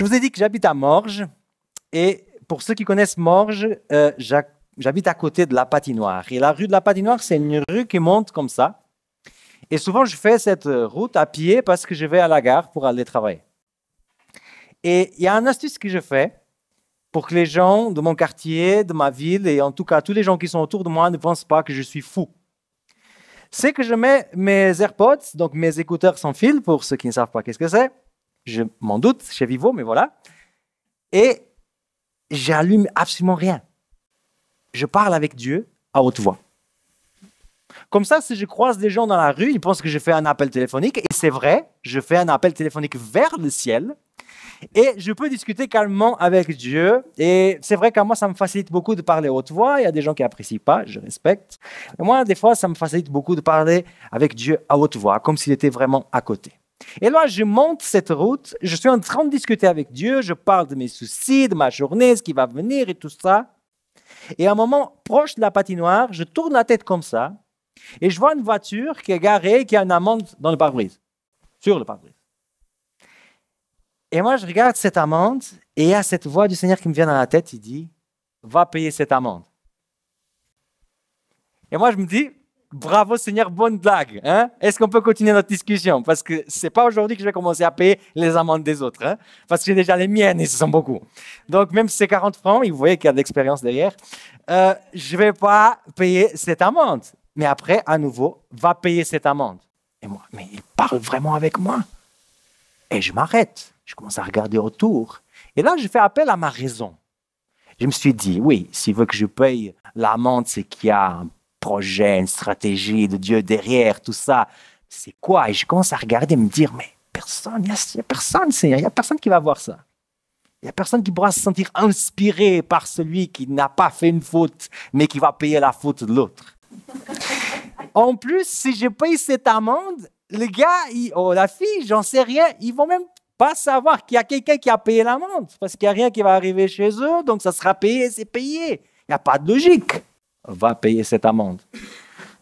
Je vous ai dit que j'habite à Morges. Et pour ceux qui connaissent Morges, euh, j'habite à côté de la patinoire. Et la rue de la patinoire, c'est une rue qui monte comme ça. Et souvent, je fais cette euh, route à pied parce que je vais à la gare pour aller travailler. Et il y a un astuce que je fais pour que les gens de mon quartier, de ma ville, et en tout cas tous les gens qui sont autour de moi ne pensent pas que je suis fou. C'est que je mets mes AirPods, donc mes écouteurs sans fil, pour ceux qui ne savent pas qu'est-ce que c'est, je m'en doute, chez Vivo, mais voilà. Et j'allume absolument rien. Je parle avec Dieu à haute voix. Comme ça, si je croise des gens dans la rue, ils pensent que je fais un appel téléphonique. Et c'est vrai, je fais un appel téléphonique vers le ciel. Et je peux discuter calmement avec Dieu. Et c'est vrai qu'à moi, ça me facilite beaucoup de parler à haute voix. Il y a des gens qui n'apprécient pas, je respecte. Mais moi, des fois, ça me facilite beaucoup de parler avec Dieu à haute voix, comme s'il était vraiment à côté. Et là, je monte cette route, je suis en train de discuter avec Dieu, je parle de mes soucis, de ma journée, ce qui va venir et tout ça. Et à un moment proche de la patinoire, je tourne la tête comme ça et je vois une voiture qui est garée, qui a une amende dans le pare-brise, sur le pare-brise. Et moi, je regarde cette amende et il y a cette voix du Seigneur qui me vient dans la tête, il dit, va payer cette amende. Et moi, je me dis, Bravo Seigneur, bonne blague. Hein. Est-ce qu'on peut continuer notre discussion Parce que c'est pas aujourd'hui que je vais commencer à payer les amendes des autres. Hein. Parce que j'ai déjà les miennes et ce sont beaucoup. Donc même si c'est 40 francs, vous voyez qu'il y a de l'expérience derrière, je euh, je vais pas payer cette amende. Mais après, à nouveau, va payer cette amende. Et moi, mais il parle vraiment avec moi. Et je m'arrête. Je commence à regarder autour. Et là, je fais appel à ma raison. Je me suis dit, oui, s'il veut que je paye l'amende, c'est qu'il y a un projet, une stratégie de Dieu derrière tout ça. C'est quoi Et je commence à regarder et me dire, mais personne, il n'y a, personne, Seigneur, il n'y a personne qui va voir ça. Il n'y a personne qui pourra se sentir inspiré par celui qui n'a pas fait une faute, mais qui va payer la faute de l'autre. en plus, si je paye cette amende, les gars oh, la fille, j'en sais rien, ils vont même pas savoir qu'il y a quelqu'un qui a payé l'amende, parce qu'il n'y a rien qui va arriver chez eux, donc ça sera payé, c'est payé. Il n'y a pas de logique va payer cette amende.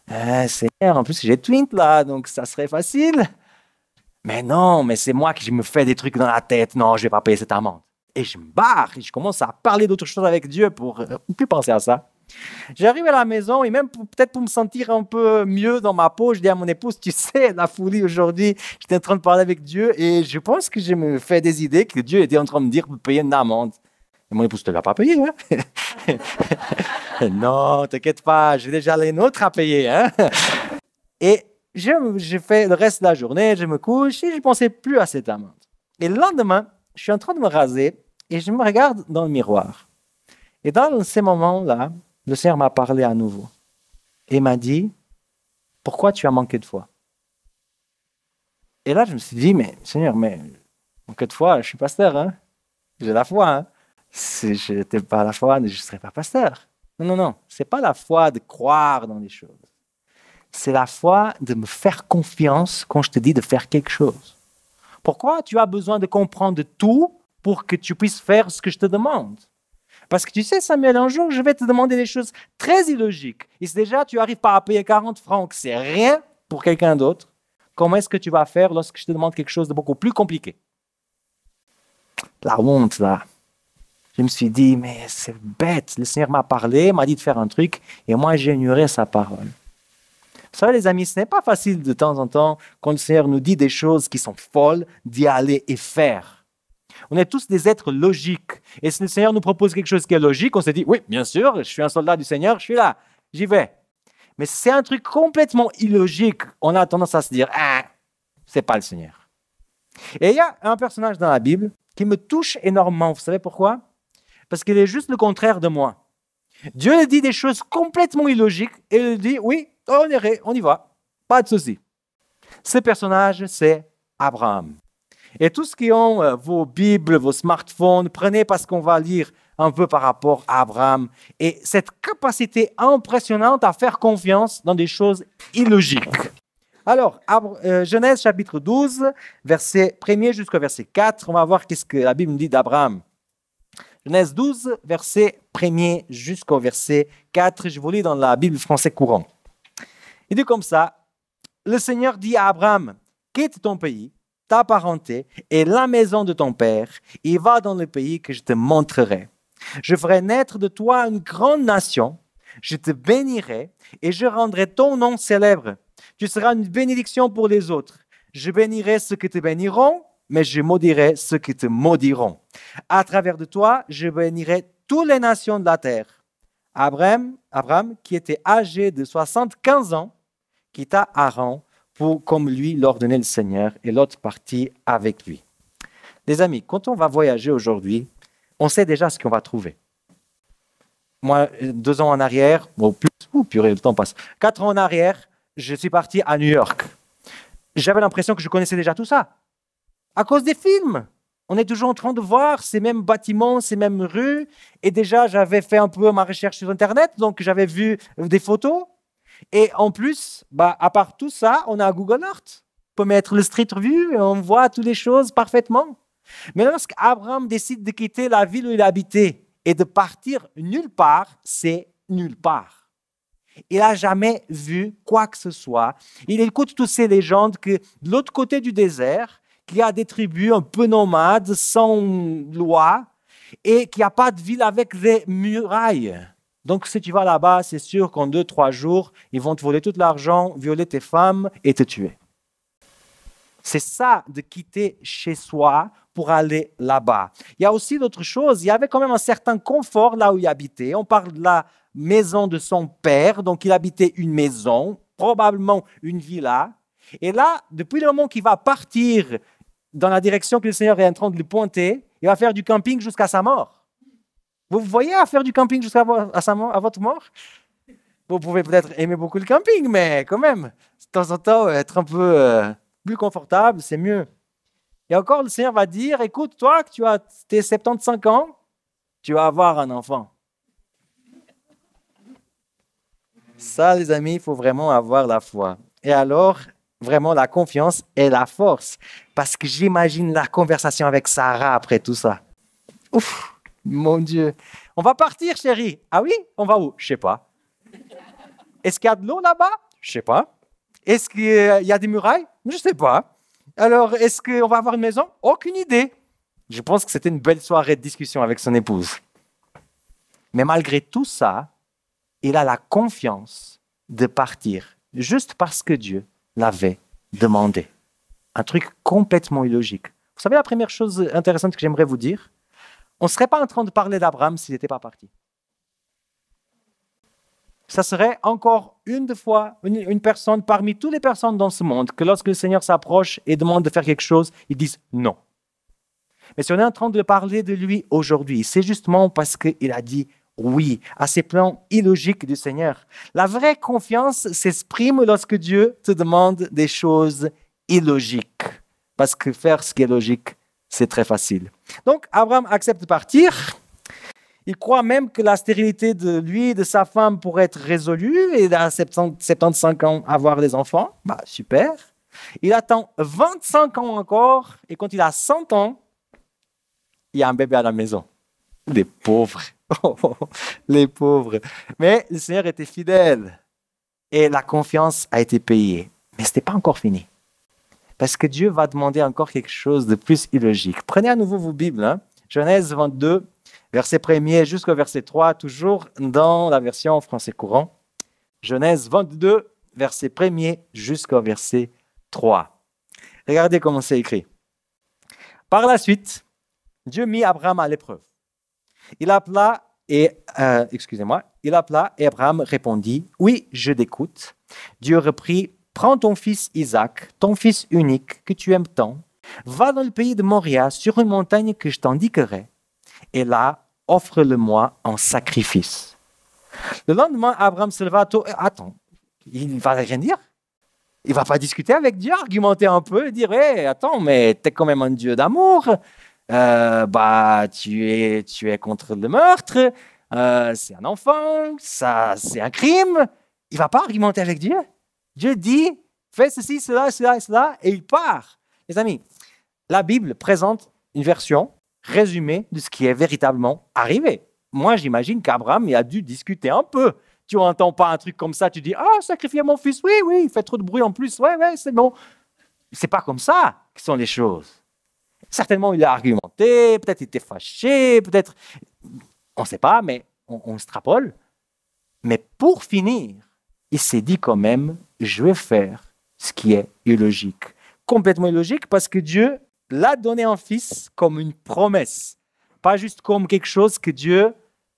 C'est euh, Seigneur, en plus j'ai Twint là, donc ça serait facile. Mais non, mais c'est moi qui me fais des trucs dans la tête. Non, je vais pas payer cette amende. Et je me barre et je commence à parler d'autres choses avec Dieu pour ne euh, plus penser à ça. J'arrive à la maison et même peut-être pour me sentir un peu mieux dans ma peau, je dis à mon épouse, tu sais, la folie aujourd'hui, j'étais en train de parler avec Dieu et je pense que je me fais des idées que Dieu était en train de me dire de payer une amende. Et mon épouse, ne l'a pas payé. Hein? non, t'inquiète pas, j'ai déjà les nôtres à payer. Hein? Et je, fait fais le reste de la journée, je me couche et je ne pensais plus à cette amende. Et le lendemain, je suis en train de me raser et je me regarde dans le miroir. Et dans ces moments-là, le Seigneur m'a parlé à nouveau et m'a dit Pourquoi tu as manqué de foi Et là, je me suis dit Mais Seigneur, mais manqué de foi, je suis pasteur, hein. j'ai la foi. Hein. Si je n'étais pas la foi, je ne serais pas pasteur. Non, non, non. C'est pas la foi de croire dans les choses. C'est la foi de me faire confiance quand je te dis de faire quelque chose. Pourquoi tu as besoin de comprendre tout pour que tu puisses faire ce que je te demande Parce que tu sais, Samuel, un jour, je vais te demander des choses très illogiques. Et déjà, tu arrives pas à payer 40 francs, c'est rien pour quelqu'un d'autre. Comment est-ce que tu vas faire lorsque je te demande quelque chose de beaucoup plus compliqué La honte, là je me suis dit, mais c'est bête, le Seigneur m'a parlé, m'a dit de faire un truc, et moi j'ignorais sa parole. Ça, les amis, ce n'est pas facile de temps en temps, quand le Seigneur nous dit des choses qui sont folles, d'y aller et faire. On est tous des êtres logiques. Et si le Seigneur nous propose quelque chose qui est logique, on se dit, oui, bien sûr, je suis un soldat du Seigneur, je suis là, j'y vais. Mais c'est un truc complètement illogique. On a tendance à se dire, ah, c'est pas le Seigneur. Et il y a un personnage dans la Bible qui me touche énormément. Vous savez pourquoi parce qu'il est juste le contraire de moi. Dieu lui dit des choses complètement illogiques et il dit oui, on irait, on y va, pas de souci. Ce personnage, c'est Abraham. Et tous qui ont euh, vos Bibles, vos smartphones, prenez parce qu'on va lire un peu par rapport à Abraham et cette capacité impressionnante à faire confiance dans des choses illogiques. Alors, euh, Genèse chapitre 12, verset 1 jusqu'au verset 4, on va voir qu'est-ce que la Bible dit d'Abraham. Genèse 12, verset 1 jusqu'au verset 4. Je vous lis dans la Bible française courant. Il dit comme ça Le Seigneur dit à Abraham Quitte ton pays, ta parenté et la maison de ton père et va dans le pays que je te montrerai. Je ferai naître de toi une grande nation, je te bénirai et je rendrai ton nom célèbre. Tu seras une bénédiction pour les autres. Je bénirai ceux qui te béniront, mais je maudirai ceux qui te maudiront. À travers de toi, je bénirai toutes les nations de la terre. Abraham, Abraham qui était âgé de 75 ans, quitta Haran pour, comme lui, l'ordonner le Seigneur, et l'autre partie avec lui. Les amis, quand on va voyager aujourd'hui, on sait déjà ce qu'on va trouver. Moi, deux ans en arrière, plus, ou purée, le temps passe. Quatre ans en arrière, je suis parti à New York. J'avais l'impression que je connaissais déjà tout ça, à cause des films. On est toujours en train de voir ces mêmes bâtiments, ces mêmes rues. Et déjà, j'avais fait un peu ma recherche sur Internet, donc j'avais vu des photos. Et en plus, bah, à part tout ça, on a Google Earth. On peut mettre le Street View et on voit toutes les choses parfaitement. Mais Abraham décide de quitter la ville où il habitait et de partir nulle part, c'est nulle part. Il n'a jamais vu quoi que ce soit. Il écoute toutes ces légendes que de l'autre côté du désert, y a des tribus un peu nomades, sans loi, et qui a pas de ville avec des murailles. Donc, si tu vas là-bas, c'est sûr qu'en deux, trois jours, ils vont te voler tout l'argent, violer tes femmes et te tuer. C'est ça de quitter chez soi pour aller là-bas. Il y a aussi d'autres choses. Il y avait quand même un certain confort là où il habitait. On parle de la maison de son père. Donc, il habitait une maison, probablement une villa. Et là, depuis le moment qu'il va partir dans la direction que le Seigneur est en train de lui pointer, il va faire du camping jusqu'à sa mort. Vous voyez à faire du camping jusqu'à à votre mort Vous pouvez peut-être aimer beaucoup le camping, mais quand même, de temps en temps, être un peu euh, plus confortable, c'est mieux. Et encore, le Seigneur va dire, écoute, toi, que tu as tes 75 ans, tu vas avoir un enfant. Ça, les amis, il faut vraiment avoir la foi. Et alors, vraiment la confiance et la force. Parce que j'imagine la conversation avec Sarah après tout ça. Ouf, mon Dieu. On va partir, chérie. Ah oui, on va où Je sais pas. Est-ce qu'il y a de l'eau là-bas Je sais pas. Est-ce qu'il y a des murailles Je sais pas. Alors, est-ce qu'on va avoir une maison Aucune idée. Je pense que c'était une belle soirée de discussion avec son épouse. Mais malgré tout ça, il a la confiance de partir, juste parce que Dieu l'avait demandé. Un truc complètement illogique. Vous savez la première chose intéressante que j'aimerais vous dire On ne serait pas en train de parler d'Abraham s'il n'était pas parti. Ça serait encore une fois une, personne parmi toutes les personnes dans ce monde que lorsque le Seigneur s'approche et demande de faire quelque chose, ils disent non. Mais si on est en train de parler de lui aujourd'hui, c'est justement parce qu'il a dit oui à ces plans illogiques du Seigneur. La vraie confiance s'exprime lorsque Dieu te demande des choses illogiques. Parce que faire ce qui est logique, c'est très facile. Donc Abraham accepte de partir. Il croit même que la stérilité de lui et de sa femme pourrait être résolue et à 75 ans avoir des enfants. Bah, super. Il attend 25 ans encore et quand il a 100 ans, il y a un bébé à la maison. Des pauvres. les pauvres. Mais le Seigneur était fidèle et la confiance a été payée. Mais ce n'était pas encore fini. Parce que Dieu va demander encore quelque chose de plus illogique. Prenez à nouveau vos Bibles. Hein. Genèse 22, verset 1er jusqu'au verset 3, toujours dans la version français courant. Genèse 22, verset 1er jusqu'au verset 3. Regardez comment c'est écrit. Par la suite, Dieu mit Abraham à l'épreuve il appela et, euh, excusez-moi, il appela Abraham répondit, Oui, je t'écoute. Dieu reprit, Prends ton fils Isaac, ton fils unique, que tu aimes tant, va dans le pays de Moria, sur une montagne que je t'indiquerai, et là, offre-le-moi en sacrifice. Le lendemain, Abraham se leva tôt. Euh, attends, il ne va rien dire Il va pas discuter avec Dieu, argumenter un peu, dire hey, Attends, mais tu es quand même un Dieu d'amour. Euh, bah, tu es, tu es contre le meurtre, euh, c'est un enfant, ça, c'est un crime. Il va pas argumenter avec Dieu. Dieu dit, fais ceci, cela, cela, cela, et il part. Les amis, la Bible présente une version résumée de ce qui est véritablement arrivé. Moi, j'imagine qu'Abraham a dû discuter un peu. Tu n'entends pas un truc comme ça, tu dis Ah, sacrifier mon fils, oui, oui, il fait trop de bruit en plus, ouais, ouais, c'est bon. C'est pas comme ça que sont les choses. Certainement, il a argumenté, peut-être il était fâché, peut-être. On ne sait pas, mais on, se trapole. Mais pour finir, il s'est dit quand même je vais faire ce qui est illogique. Complètement illogique parce que Dieu l'a donné en fils comme une promesse, pas juste comme quelque chose que Dieu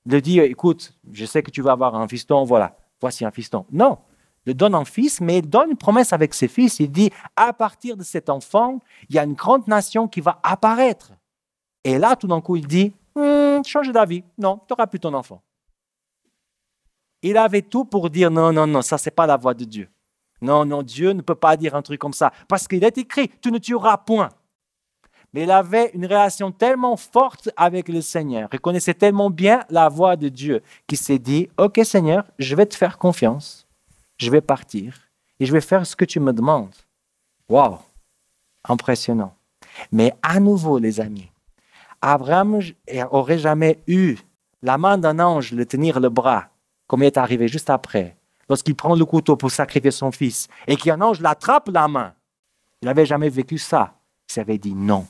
le dit écoute, je sais que tu vas avoir un fiston, voilà, voici un fiston. Non, le donne en fils, mais il donne une promesse avec ses fils. Il dit, à partir de cet enfant, il y a une grande nation qui va apparaître. Et là, tout d'un coup, il dit, hmm, change d'avis, non, tu n'auras plus ton enfant. Il avait tout pour dire, non, non, non, ça, n'est pas la voix de Dieu. Non, non, Dieu ne peut pas dire un truc comme ça, parce qu'il est écrit, tu ne tueras point. Mais il avait une relation tellement forte avec le Seigneur, il connaissait tellement bien la voix de Dieu, qu'il s'est dit, OK Seigneur, je vais te faire confiance je vais partir et je vais faire ce que tu me demandes. Waouh, impressionnant. Mais à nouveau, les amis, Abraham n'aurait jamais eu la main d'un ange le tenir le bras, comme il est arrivé juste après, lorsqu'il prend le couteau pour sacrifier son fils et qu'un ange l'attrape la main. Il n'avait jamais vécu ça. Il avait dit non.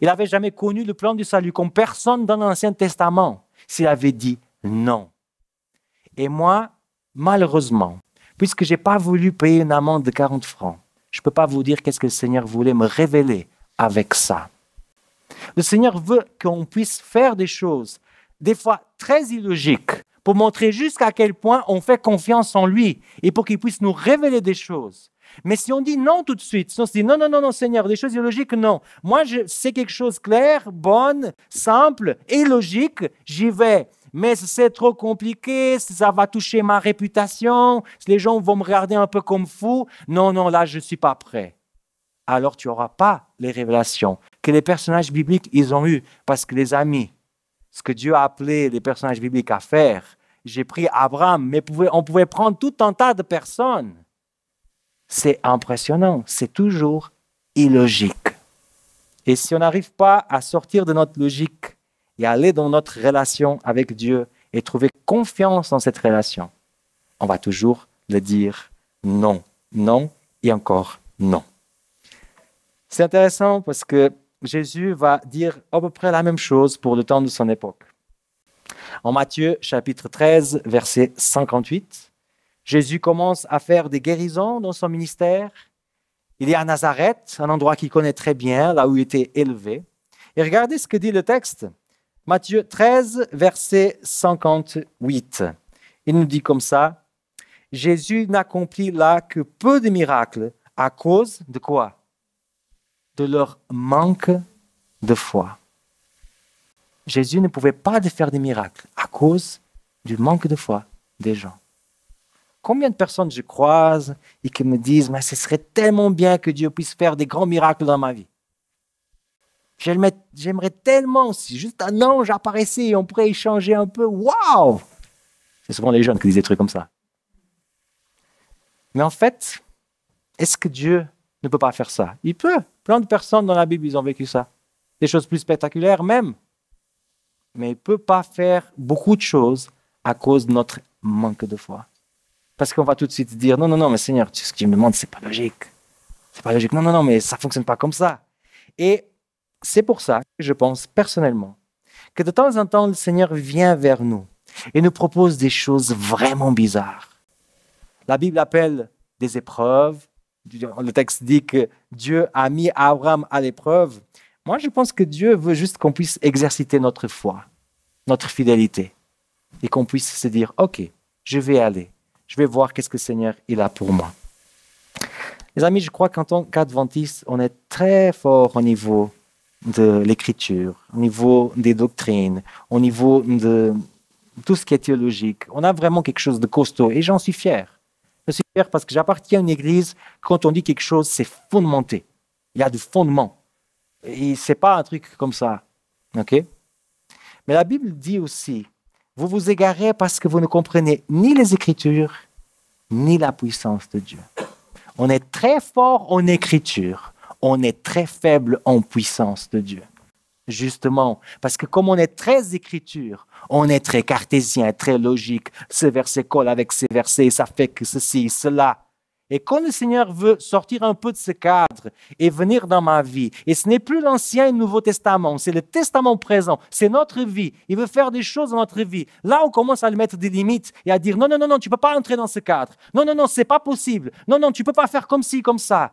Il n'avait jamais connu le plan du salut comme personne dans l'Ancien Testament s'il avait dit non. Et moi, malheureusement, puisque je pas voulu payer une amende de 40 francs, je ne peux pas vous dire qu'est-ce que le Seigneur voulait me révéler avec ça. Le Seigneur veut qu'on puisse faire des choses, des fois très illogiques, pour montrer jusqu'à quel point on fait confiance en lui et pour qu'il puisse nous révéler des choses. Mais si on dit non tout de suite, si on se dit non, non, non, non, Seigneur, des choses illogiques, non. Moi, je sais quelque chose clair, bonne, simple et logique, j'y vais mais c'est trop compliqué, ça va toucher ma réputation, les gens vont me regarder un peu comme fou. Non, non, là, je ne suis pas prêt. Alors tu n'auras pas les révélations que les personnages bibliques, ils ont eues. Parce que les amis, ce que Dieu a appelé les personnages bibliques à faire, j'ai pris Abraham, mais on pouvait prendre tout un tas de personnes. C'est impressionnant, c'est toujours illogique. Et si on n'arrive pas à sortir de notre logique, et aller dans notre relation avec Dieu et trouver confiance dans cette relation, on va toujours le dire non, non et encore non. C'est intéressant parce que Jésus va dire à peu près la même chose pour le temps de son époque. En Matthieu chapitre 13, verset 58, Jésus commence à faire des guérisons dans son ministère. Il est à Nazareth, un endroit qu'il connaît très bien, là où il était élevé. Et regardez ce que dit le texte. Matthieu 13, verset 58. Il nous dit comme ça, Jésus n'accomplit là que peu de miracles à cause de quoi De leur manque de foi. Jésus ne pouvait pas faire des miracles à cause du manque de foi des gens. Combien de personnes je croise et qui me disent, mais ce serait tellement bien que Dieu puisse faire des grands miracles dans ma vie. J'aimerais tellement si juste un ange apparaissait et on pourrait échanger un peu. Waouh C'est souvent les jeunes qui disent des trucs comme ça. Mais en fait, est-ce que Dieu ne peut pas faire ça Il peut. Plein de personnes dans la Bible, ils ont vécu ça. Des choses plus spectaculaires même. Mais il ne peut pas faire beaucoup de choses à cause de notre manque de foi. Parce qu'on va tout de suite dire, non, non, non, mais Seigneur, ce que tu me demandes, c'est pas logique. C'est pas logique. Non, non, non, mais ça fonctionne pas comme ça. Et c'est pour ça que je pense personnellement que de temps en temps, le Seigneur vient vers nous et nous propose des choses vraiment bizarres. La Bible appelle des épreuves. Le texte dit que Dieu a mis Abraham à l'épreuve. Moi, je pense que Dieu veut juste qu'on puisse exercer notre foi, notre fidélité, et qu'on puisse se dire, OK, je vais aller, je vais voir qu'est-ce que le Seigneur il a pour moi. Les amis, je crois qu'en tant qu'adventiste, on est très fort au niveau de l'écriture, au niveau des doctrines, au niveau de tout ce qui est théologique. On a vraiment quelque chose de costaud et j'en suis fier. Je suis fier parce que j'appartiens à une église, quand on dit quelque chose, c'est fondamenté. Il y a du fondement. Et c'est pas un truc comme ça. OK Mais la Bible dit aussi vous vous égarez parce que vous ne comprenez ni les Écritures, ni la puissance de Dieu. On est très fort en Écriture on est très faible en puissance de Dieu. Justement, parce que comme on est très écriture, on est très cartésien, très logique, ce verset colle avec ce verset, ça fait que ceci, cela. Et quand le Seigneur veut sortir un peu de ce cadre et venir dans ma vie, et ce n'est plus l'Ancien et le Nouveau Testament, c'est le Testament présent, c'est notre vie, il veut faire des choses dans notre vie. Là, on commence à lui mettre des limites et à dire non, non, non, non, tu ne peux pas entrer dans ce cadre. Non, non, non, c'est pas possible. Non, non, tu ne peux pas faire comme ci, comme ça.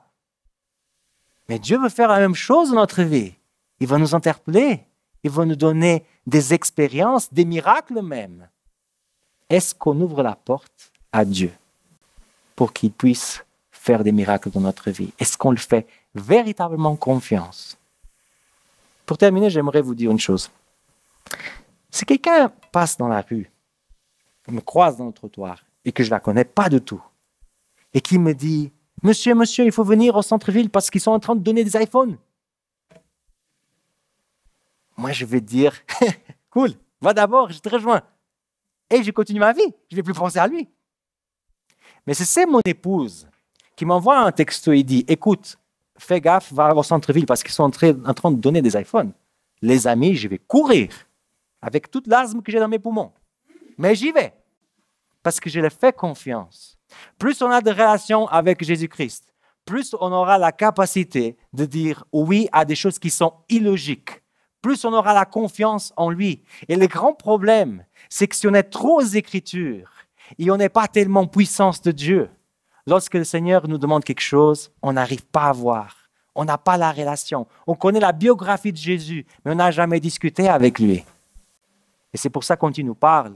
Mais Dieu veut faire la même chose dans notre vie. Il va nous interpeller. Il va nous donner des expériences, des miracles même. Est-ce qu'on ouvre la porte à Dieu pour qu'il puisse faire des miracles dans notre vie Est-ce qu'on le fait véritablement confiance Pour terminer, j'aimerais vous dire une chose. Si quelqu'un passe dans la rue, me croise dans le trottoir et que je ne la connais pas du tout, et qui me dit Monsieur, monsieur, il faut venir au centre-ville parce qu'ils sont en train de donner des iPhones. Moi, je vais dire, cool, va d'abord, je te rejoins. Et je continue ma vie, je ne vais plus penser à lui. Mais c'est mon épouse qui m'envoie un texto et dit, écoute, fais gaffe, va au centre-ville parce qu'ils sont en train, en train de donner des iPhones. Les amis, je vais courir avec toute l'asthme que j'ai dans mes poumons. Mais j'y vais parce que je le fais confiance. Plus on a de relations avec Jésus-Christ, plus on aura la capacité de dire oui à des choses qui sont illogiques, plus on aura la confiance en lui. Et le grand problème, c'est que si on est trop aux Écritures et on n'est pas tellement puissance de Dieu, lorsque le Seigneur nous demande quelque chose, on n'arrive pas à voir. On n'a pas la relation. On connaît la biographie de Jésus, mais on n'a jamais discuté avec lui. Et c'est pour ça qu'on quand il nous parle,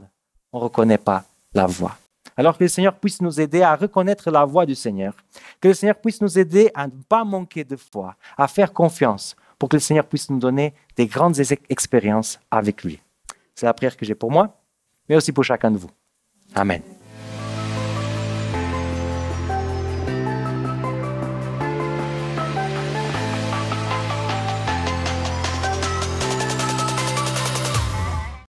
on ne reconnaît pas la voix. Alors que le Seigneur puisse nous aider à reconnaître la voix du Seigneur, que le Seigneur puisse nous aider à ne pas manquer de foi, à faire confiance, pour que le Seigneur puisse nous donner des grandes expériences avec lui. C'est la prière que j'ai pour moi, mais aussi pour chacun de vous. Amen.